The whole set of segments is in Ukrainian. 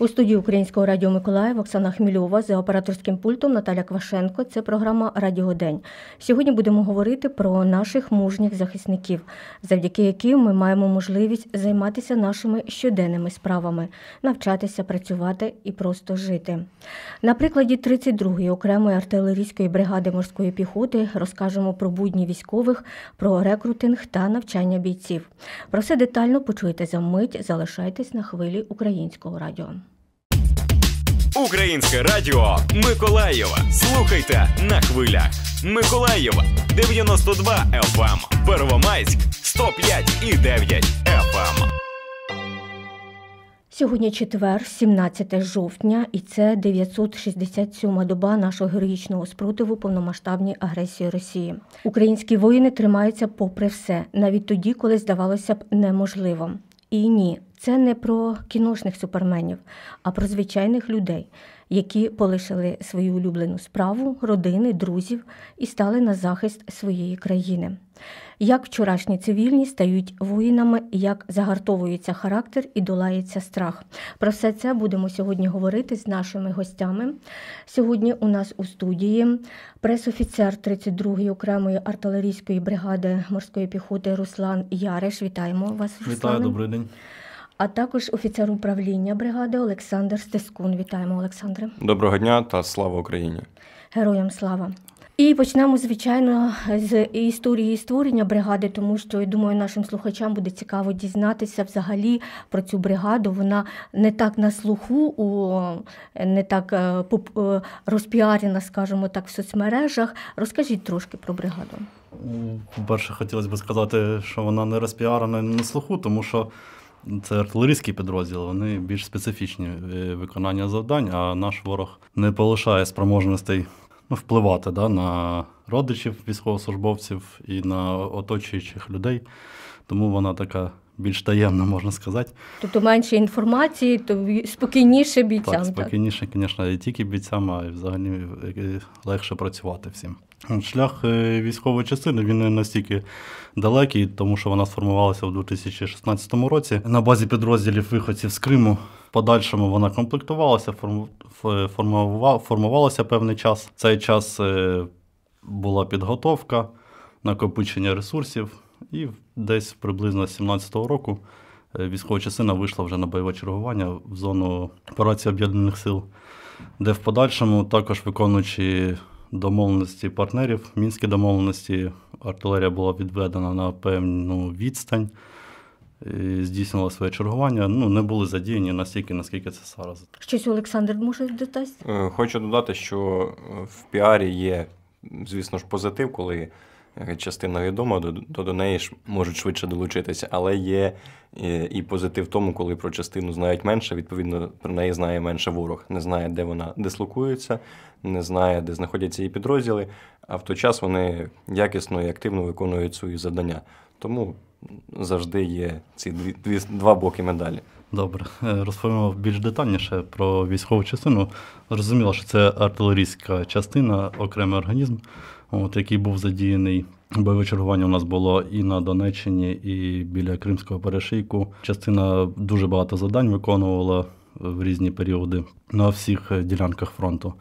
У студії Українського радіо Миколаєв, Оксана Хмільова за операторським пультом Наталя Квашенко. Це програма Радіодень. Сьогодні будемо говорити про наших мужніх захисників, завдяки яким ми маємо можливість займатися нашими щоденними справами, навчатися, працювати і просто жити. На прикладі 32-ї окремої артилерійської бригади морської піхоти розкажемо про будні військових, про рекрутинг та навчання бійців. Про все детально почуєте за мить. Залишайтесь на хвилі українського радіо. Українське радіо Миколаєва. Слухайте на хвилях. Миколаєва 92 FM. Первомайськ 105 і 9 FM. Ем. Сьогодні четвер, 17 жовтня, і це 967-ма доба нашого героїчного спротиву повномасштабній агресії Росії. Українські воїни тримаються попри все, навіть тоді, коли здавалося б неможливо. І ні, це не про кіношних суперменів, а про звичайних людей, які полишили свою улюблену справу, родини, друзів і стали на захист своєї країни. Як вчорашні цивільні стають воїнами, як загартовується характер і долається страх. Про все це будемо сьогодні говорити з нашими гостями. Сьогодні у нас у студії пресофіцер 32-ї окремої артилерійської бригади морської піхоти Руслан Яриш. Вітаємо вас. Вітаю, добрий день а також офіцер управління бригади Олександр Стескун. Вітаємо, Олександре. Доброго дня та слава Україні! Героям слава! І почнемо, звичайно, з історії створення бригади, тому що я думаю, нашим слухачам буде цікаво дізнатися взагалі про цю бригаду. Вона не так на слуху, не так е, е, розпіарена, скажімо так, в соцмережах. Розкажіть трошки про бригаду. перше хотілося б сказати, що вона не розпіарена не на слуху, тому що це артилерійські підрозділи, вони більш специфічні е, виконання завдань, а наш ворог не полишає спроможностей ну, впливати да, на родичів військовослужбовців і на оточуючих людей. Тому вона така більш таємно, можна сказати. Тобто менше інформації, то спокійніше бійцям. Так, Спокійніше, звісно, і тільки бійцям, а й взагалі е, легше працювати всім. Шлях е, військової частини він не настільки далекий, тому що вона сформувалася у 2016 році. На базі підрозділів виходців з Криму. В подальшому вона комплектувалася, формувалася певний час. Цей час е, була підготовка, накопичення ресурсів. І десь приблизно з 17-го року е, військова частина вийшла вже на бойове чергування в зону операції Об'єднаних Сил, де в подальшому також виконуючи домовленості партнерів, мінські домовленості, артилерія була відведена на певну відстань. Е, Здійснила своє чергування, ну не були задіяні настільки, наскільки це зараз. Щось Олександр може додасть? Е, хочу додати, що в піарі є, звісно ж, позитив, коли частина відома, то до неї ж можуть швидше долучитися, але є е, і позитив в тому, коли про частину знають менше. Відповідно, про неї знає менше ворог, не знає, де вона дислокується, не знає, де знаходяться її підрозділи. А в той час вони якісно і активно виконують свої завдання. Тому завжди є ці дві, дві два боки медалі. Добре, е, розповімо більш детальніше про військову частину. Зрозуміло, що це артилерійська частина, окремий організм от, який був задіяний. Бойове чергування у нас було і на Донеччині, і біля Кримського перешийку. Частина дуже багато завдань виконувала е, в різні періоди на всіх е, ділянках фронту.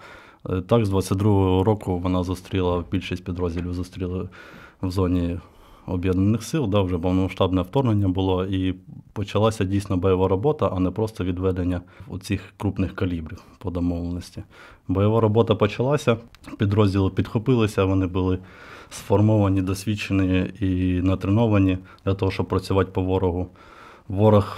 Е, так, з 22-го року вона зустріла більшість підрозділів зустріли в зоні об'єднаних сил, да, вже повномасштабне вторгнення було, і почалася дійсно бойова робота, а не просто відведення оцих крупних калібрів по домовленості. Бойова робота почалася, підрозділи підхопилися, вони були сформовані, досвідчені і натреновані для того, щоб працювати по ворогу. Ворог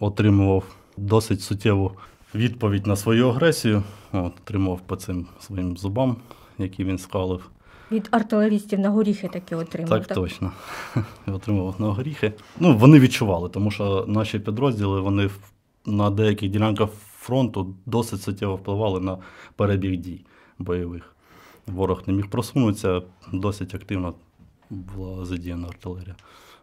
отримував досить суттєву відповідь на свою агресію, отримував по цим своїм зубам, які він скалив від артилерістів на горіхи таки отримав. Так, так? точно. Я отримав на горіхи. Ну, вони відчували, тому що наші підрозділи вони на деяких ділянках фронту досить суттєво впливали на перебіг дій бойових. Ворог не міг просунутися, досить активно була задіяна артилерія.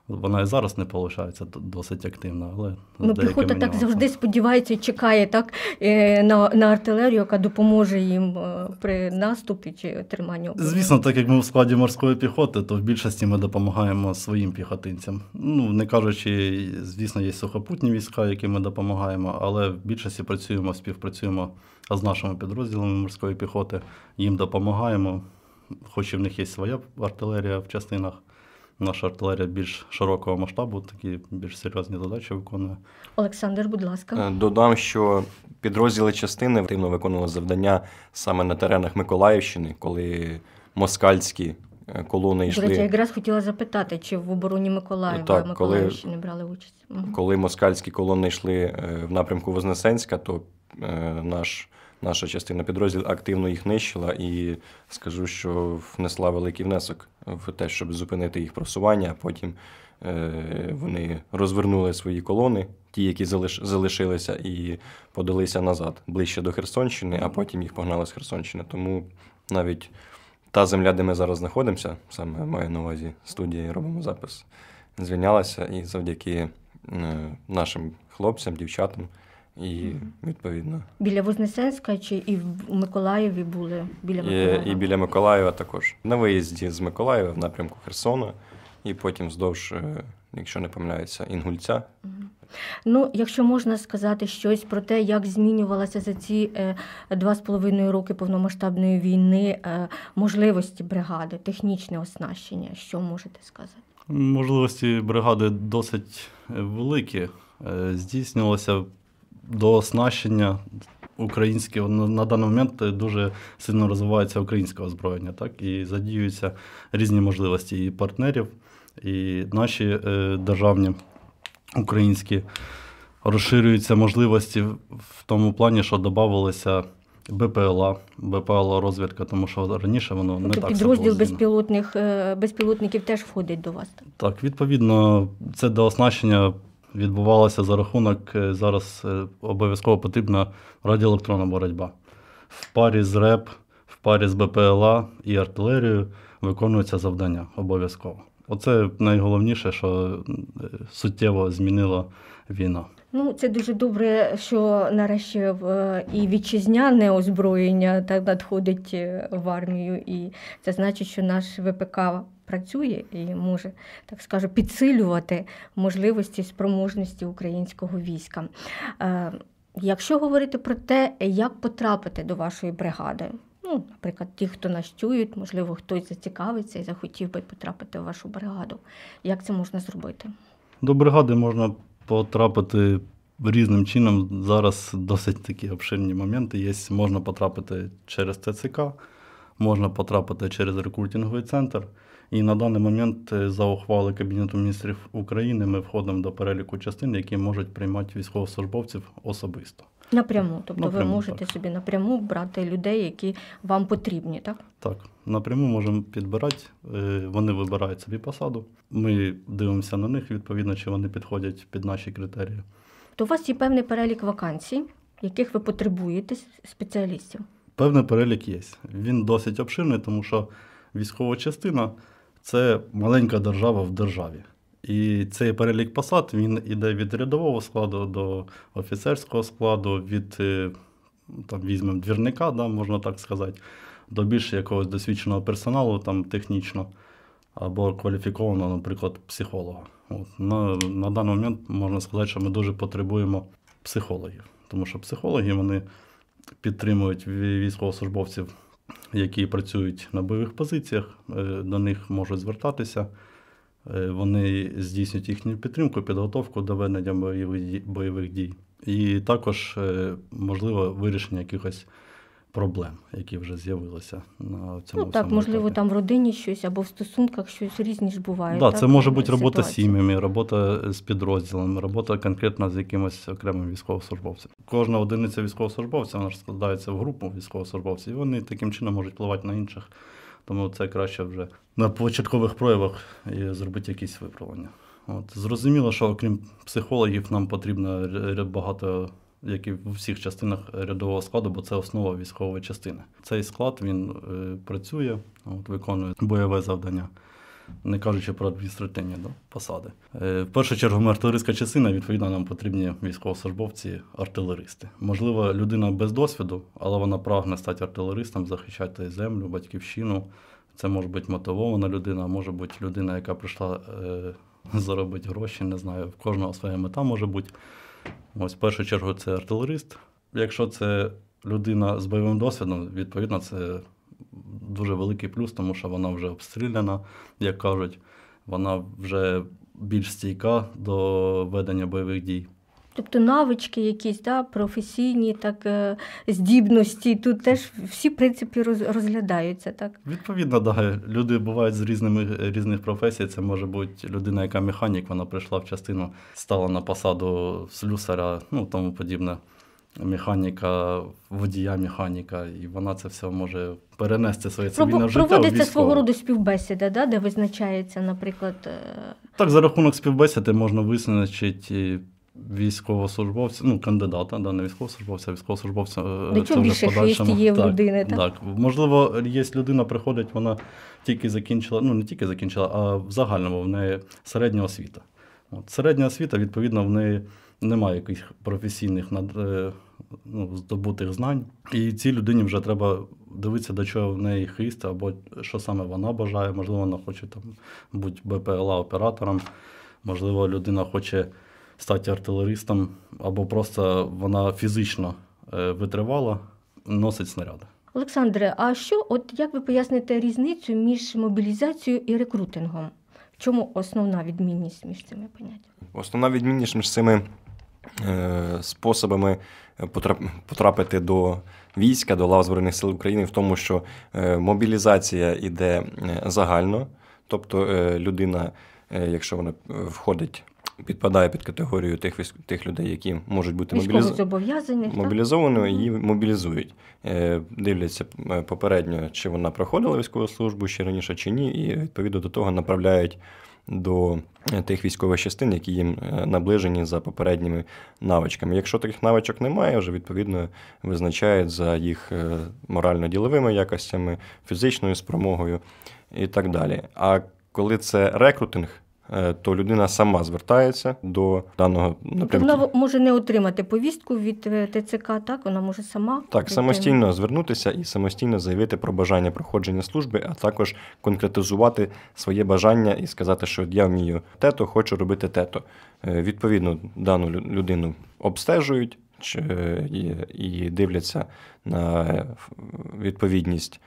Вона і зараз не полишається досить активно, але ну, піхота так завжди сподівається, і чекає так е, на на артилерію, яка допоможе їм е, при наступі чи триманні. Звісно, так як ми в складі морської піхоти, то в більшості ми допомагаємо своїм піхотинцям. Ну не кажучи, звісно, є сухопутні війська, які ми допомагаємо, але в більшості працюємо, співпрацюємо з нашими підрозділами морської піхоти. Їм допомагаємо, хоч і в них є своя артилерія в частинах наша артилерія більш широкого масштабу, такі більш серйозні задачі виконує. Олександр, будь ласка, е, додам, що підрозділи частини активно виконували завдання саме на теренах Миколаївщини, коли москальські е, колони йшли. До речі, я якраз хотіла запитати, чи в обороні Миколаєва так, Миколаївщини коли, брали участь? Коли москальські колони йшли е, в напрямку Вознесенська, то наш наша частина підрозділ активно їх нищила, і скажу, що внесла великий внесок в те, щоб зупинити їх просування. а Потім е, вони розвернули свої колони, ті, які залишилися, і подалися назад ближче до Херсонщини, а потім їх погнали з Херсонщини. Тому навіть та земля, де ми зараз знаходимося, саме маю на увазі студія робимо запис, звільнялася і завдяки е, нашим хлопцям, дівчатам. І відповідно біля Вознесенська чи і в Миколаєві були біля Миколаєва? І, і біля Миколаєва також на виїзді з Миколаєва в напрямку Херсона, і потім вздовж, е, якщо не помиляюся, Інгульця. Ну, якщо можна сказати щось про те, як змінювалася за ці е, два з половиною роки повномасштабної війни е, можливості бригади, технічне оснащення, що можете сказати? Можливості бригади досить великі. Здійснювалася до оснащення українське ну, на даний момент дуже сильно розвивається українське озброєння, так і задіюються різні можливості і партнерів, і наші е, державні українські розширюються можливості в тому плані, що додавалося. БПЛА, БПЛА розвідка, тому що раніше воно не ну, Тобто так підрозділ безпілотних е, безпілотників теж входить до вас. Так, відповідно, це до оснащення відбувалася за рахунок е, зараз е, обов'язково потрібна радіоелектронна боротьба. В парі з РЕП, в парі з БПЛА і артилерією виконується завдання обов'язково. Оце найголовніше, що е, суттєво змінила війна. Ну, це дуже добре, що нарешті і вітчизняне озброєння так надходить в армію, і це значить, що наш ВПК працює і може так скажу підсилювати можливості спроможності українського війська. Е, якщо говорити про те, як потрапити до вашої бригади. Ну, наприклад, ті, хто нас чують, можливо, хтось зацікавиться і захотів би потрапити в вашу бригаду. Як це можна зробити? До бригади можна потрапити різним чином. Зараз досить такі обширні моменти. Є можна потрапити через ТЦК можна потрапити через рекрутинговий центр. І на даний момент е, за ухвали Кабінету міністрів України ми входимо до переліку частин, які можуть приймати військовослужбовців особисто. Напряму, ну, тобто напряму, ви можете так. собі напряму брати людей, які вам потрібні, так? Так, напряму можемо підбирати. Е, вони вибирають собі посаду. Ми дивимося на них, відповідно, чи вони підходять під наші критерії. То у вас є певний перелік вакансій, яких ви потребуєте спеціалістів. Певний перелік є. Він досить обширний, тому що військова частина це маленька держава в державі. І цей перелік посад він іде від рядового складу до офіцерського складу, від е, там візьмемо двірника, да, можна так сказати, до більш якогось досвідченого персоналу, там технічно або кваліфікованого, наприклад, психолога. От. На, на даний момент можна сказати, що ми дуже потребуємо психологів, тому що психологи вони підтримують військовослужбовців, які працюють на бойових позиціях, е, до них можуть звертатися. Е, вони здійснюють їхню підтримку, підготовку до ведення бойових дій, і також е, можливо вирішення якихось проблем, які вже з'явилися на цьому. Ну, Так, можливо, етапі. там в родині щось або в стосунках щось різні ж буває. Да, так, Це може бути робота з сім'ями, робота з підрозділами, робота конкретно з якимось окремим військовослужбовцем. Кожна одиниця військовослужбовця вона ж складається в групу військовослужбовців, і вони таким чином можуть впливати на інших. Тому це краще вже на початкових проявах і зробити якісь виправлення. От Зрозуміло, що окрім психологів, нам потрібно багато як і в всіх частинах рядового складу, бо це основа військової частини. Цей склад він е, працює, от виконує бойове завдання. Не кажучи про адміністративні да, посади. Е, в першу чергу, ми артилерійська частина, відповідно, нам потрібні військовослужбовці, артилеристи. Можливо, людина без досвіду, але вона прагне стати артилеристом, захищати землю, батьківщину. Це може бути мотивована людина, може бути людина, яка прийшла е, заробити гроші, не знаю, в кожного своя мета може бути. Ось в першу чергу це артилерист. Якщо це людина з бойовим досвідом, відповідно, це дуже великий плюс, тому що вона вже обстріляна, як кажуть, вона вже більш стійка до ведення бойових дій. Тобто навички якісь да, професійні, так е, здібності. Тут теж всі принципі розглядаються. так? Відповідно, да, люди бувають з різними е, різних професій. Це може бути людина, яка механік, вона прийшла в частину, стала на посаду слюсаря, ну тому подібне. Механіка, водія, механіка, і вона це все може перенести своє цивільне життя. Проводиться свого роду співбесіда, да, де визначається, наприклад. Е, так, за рахунок співбесіди можна визначити військовослужбовця, ну кандидата, да, не військовослужбовця, а військовослужбовця Де ну, це вже в є в людини, так? так. Можливо, є людина приходить, вона тільки закінчила, ну не тільки закінчила, а в загальному в неї середня освіта. От, Середня освіта, відповідно, в неї немає якихось професійних над, е, ну, здобутих знань. І цій людині вже треба дивитися, до чого в неї хист, або що саме вона бажає. Можливо, вона хоче там бути БПЛА-оператором, можливо, людина хоче стати артилеристом, або просто вона фізично е, витривала, носить снаряди. Олександре, а що от як ви поясните різницю між мобілізацією і рекрутингом? В чому основна відмінність між цими поняттями? Основна відмінність між цими е, способами е, потрапити до війська, до лав Збройних сил України в тому, що е, мобілізація йде е, загально, тобто е, людина, якщо вона входить підпадає під категорію тих військ тих людей, які можуть бути мобілізовані мобілізовані, її мобілізують, е, дивляться е, попередньо, чи вона проходила військову службу ще раніше, чи ні, і відповідно до того направляють. До е, тих військових частин, які їм наближені за попередніми навичками. Якщо таких навичок немає, вже відповідно визначають за їх морально-діловими якостями, фізичною спромогою і так далі. А коли це рекрутинг, Е, то людина сама звертається до даного напрямку. Тобто вона може не отримати повістку від е, ТЦК. Так вона може сама так самостійно звернутися і самостійно заявити про бажання проходження служби, а також конкретизувати своє бажання і сказати, що я вмію тето, хочу робити тето. Е, відповідно, дану людину обстежують чи і дивляться на відповідність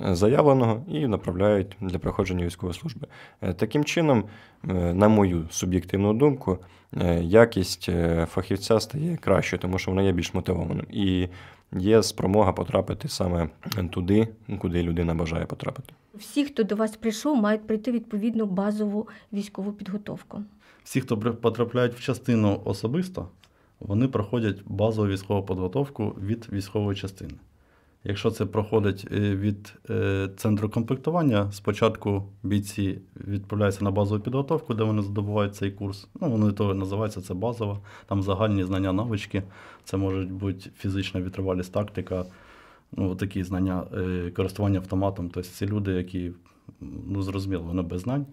заявленого і направляють для проходження військової служби. Е, таким чином, е, на мою суб'єктивну думку, е, якість фахівця стає кращою, тому що вона є більш мотивованим і є спромога потрапити саме туди, куди людина бажає потрапити. Всі, хто до вас прийшов, мають прийти відповідну базову військову підготовку. Всі, хто потрапляють в частину особисто, вони проходять базову військову підготовку від військової частини. Якщо це проходить е, від е, центру комплектування, спочатку бійці відправляються на базову підготовку, де вони здобувають цей курс. Ну, вони то називаються це базова, там загальні знання, навички. Це може бути фізична витривалість, тактика, ну, такі знання е, користування автоматом. Тобто ці люди, які ну, зрозуміло, вони без знань.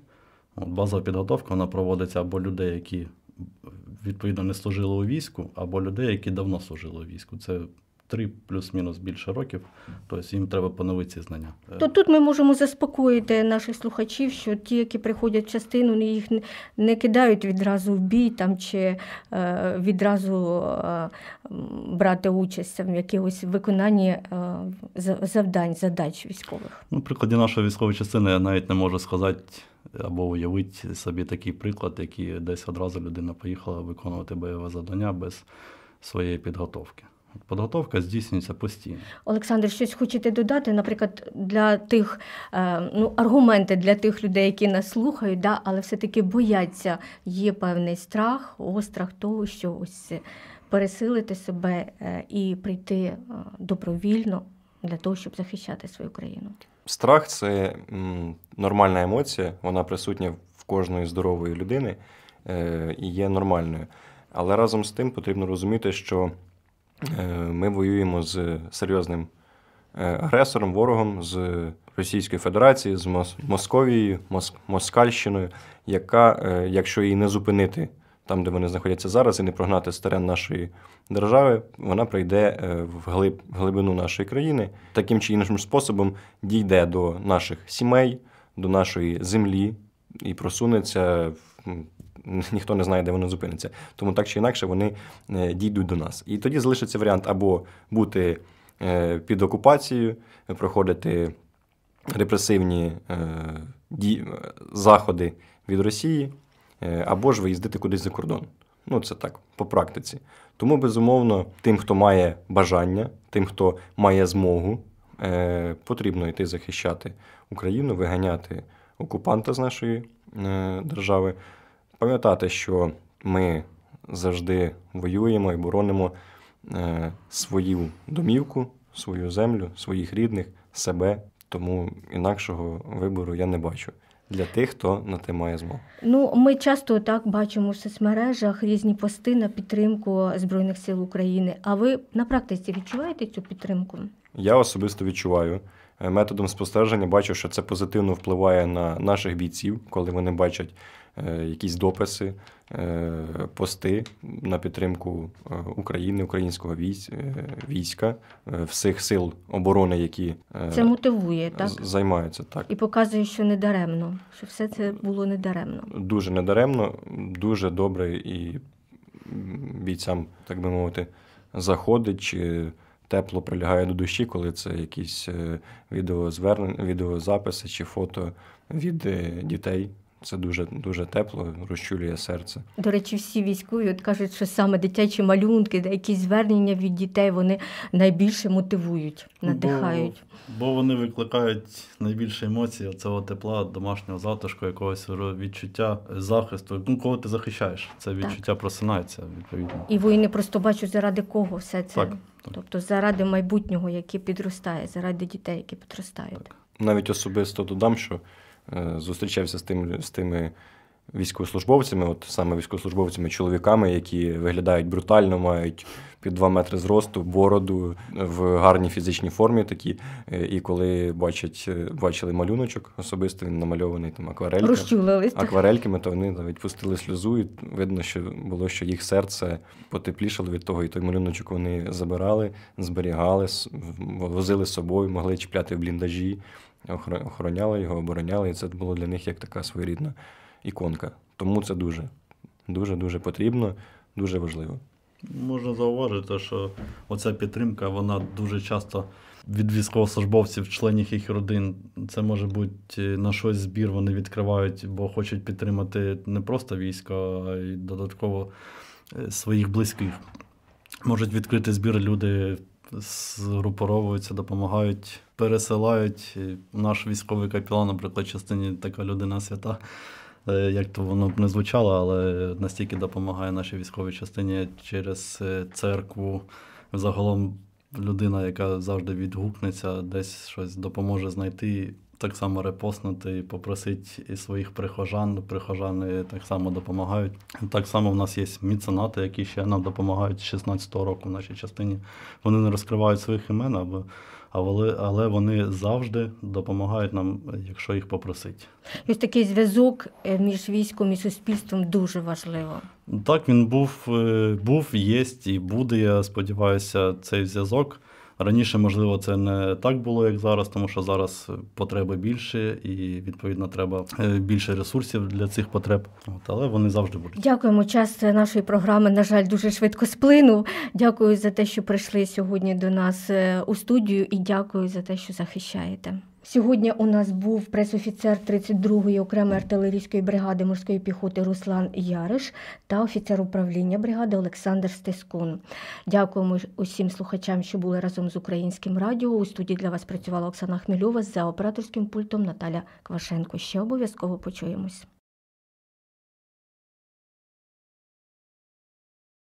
От Базова підготовка вона проводиться або людей, які відповідно не служили у війську, або людей, які давно служили у війську. Це Три плюс-мінус більше років, тобто їм треба поновити ці знання. То тут ми можемо заспокоїти наших слухачів, що ті, які приходять в частину, їх не кидають відразу в бій там чи е, відразу е, брати участь в якихось виконанні е, завдань, задач військових. Ну, прикладі нашої військової частини я навіть не можу сказати. Або уявити собі такий приклад, який десь одразу людина поїхала виконувати бойове завдання без своєї підготовки. Подготовка здійснюється постійно. Олександр, щось хочете додати? Наприклад, для тих е, ну аргументи для тих людей, які нас слухають, да, але все-таки бояться. Є певний страх, острах того, що ось е, пересилити себе е, і прийти добровільно для того, щоб захищати свою країну. Страх це нормальна емоція, вона присутня в кожної здорової людини і є нормальною. Але разом з тим потрібно розуміти, що Е, ми воюємо з серйозним е, агресором, ворогом з Російської Федерації, з Московією, Москальщиною, яка, е, якщо її не зупинити там, де вони знаходяться зараз, і не прогнати з терен нашої держави, вона прийде в глиб, глибину нашої країни, таким чи іншим способом дійде до наших сімей, до нашої землі і просунеться в ніхто не знає, де воно зупиниться, Тому так чи інакше вони е, дійдуть до нас. І тоді залишиться варіант або бути е, під окупацією, проходити репресивні е, заходи від Росії, або ж виїздити кудись за кордон. Ну, це так, по практиці. Тому, безумовно, тим, хто має бажання, тим, хто має змогу, потрібно йти захищати Україну, виганяти окупанта з нашої держави пам'ятати, що ми завжди воюємо і боронимо е, свою домівку, свою землю, своїх рідних, себе. Тому інакшого вибору я не бачу. Для тих, хто на те має змогу. Ну ми часто так бачимо в соцмережах різні пости на підтримку збройних сил України. А ви на практиці відчуваєте цю підтримку? Я особисто відчуваю. Е, методом спостереження бачу, що це позитивно впливає на наших бійців, коли вони бачать е, якісь дописи, е, пости на підтримку України, українського війська, всіх сил оборони, які це мотивує, так займаються так і показує, що недаремно, що все це було недаремно. Дуже недаремно, дуже добре і бійцям, так би мовити, заходить тепло прилягає до душі, коли це якісь е, відеозвернення, відеозаписи чи фото від е, дітей. Це дуже дуже тепло, розчулює серце. До речі, всі військові от кажуть, що саме дитячі малюнки, якісь звернення від дітей вони найбільше мотивують, надихають. Бо, бо вони викликають найбільше емоцій цього тепла, домашнього затишку, якогось відчуття захисту. Ну, кого ти захищаєш? Це відчуття так. просинається відповідно. І воїни просто бачать заради кого все це, так, так. тобто заради майбутнього, яке підростає, заради дітей, які підростають. Так. Навіть особисто додам, що. Е, зустрічався з тим, з тими військовослужбовцями, от саме військовослужбовцями-чоловіками, які виглядають брутально, мають під 2 метри зросту, бороду в гарній фізичній формі такі. Е, і коли бачать, е, бачили малюночок особисто, він намальований там акварельками, акварельками, то вони навіть пустили сльозу, і видно, що було, що їх серце потеплішало від того, і той малюночок вони забирали, зберігали, возили з собою, могли чіпляти в бліндажі охороняли його, обороняли, і це було для них як така своєрідна іконка. Тому це дуже, дуже, дуже потрібно, дуже важливо. Можна зауважити, що оця підтримка вона дуже часто від військовослужбовців, членів їх родин. Це може бути на щось збір. Вони відкривають, бо хочуть підтримати не просто військо, а й додатково е, своїх близьких. Можуть відкрити збір люди згрупоровуються, допомагають, пересилають. Наш військовий капілан, наприклад, частині така людина свята. Е, як то воно б не звучало, але настільки допомагає нашій військовій частині через е, церкву. Загалом людина, яка завжди відгукнеться, десь щось допоможе знайти так само репостнути і попросити і своїх прихожан. Прихожани так само допомагають. Так само в нас є міценати, які ще нам допомагають з 16-го року в нашій частині. Вони не розкривають своїх імен, або але, вони завжди допомагають нам, якщо їх попросить. Ось такий зв'язок е, між військом і суспільством дуже важливо. Так він був, е, був, є і буде. Я сподіваюся, цей зв'язок. Раніше, можливо, це не так було, як зараз, тому що зараз потреби більше, і відповідно треба е, більше ресурсів для цих потреб. От, але вони завжди будуть. Дякуємо. Час нашої програми. На жаль, дуже швидко сплинув. Дякую за те, що прийшли сьогодні до нас е, у студію, і дякую за те, що захищаєте. Сьогодні у нас був пресофіцер 32-ї окремої артилерійської бригади морської піхоти Руслан Яриш та офіцер управління бригади Олександр Стескун. Дякуємо усім слухачам, що були разом з українським радіо. У студії для вас працювала Оксана Хмельова за операторським пультом Наталя Квашенко. Ще обов'язково почуємось.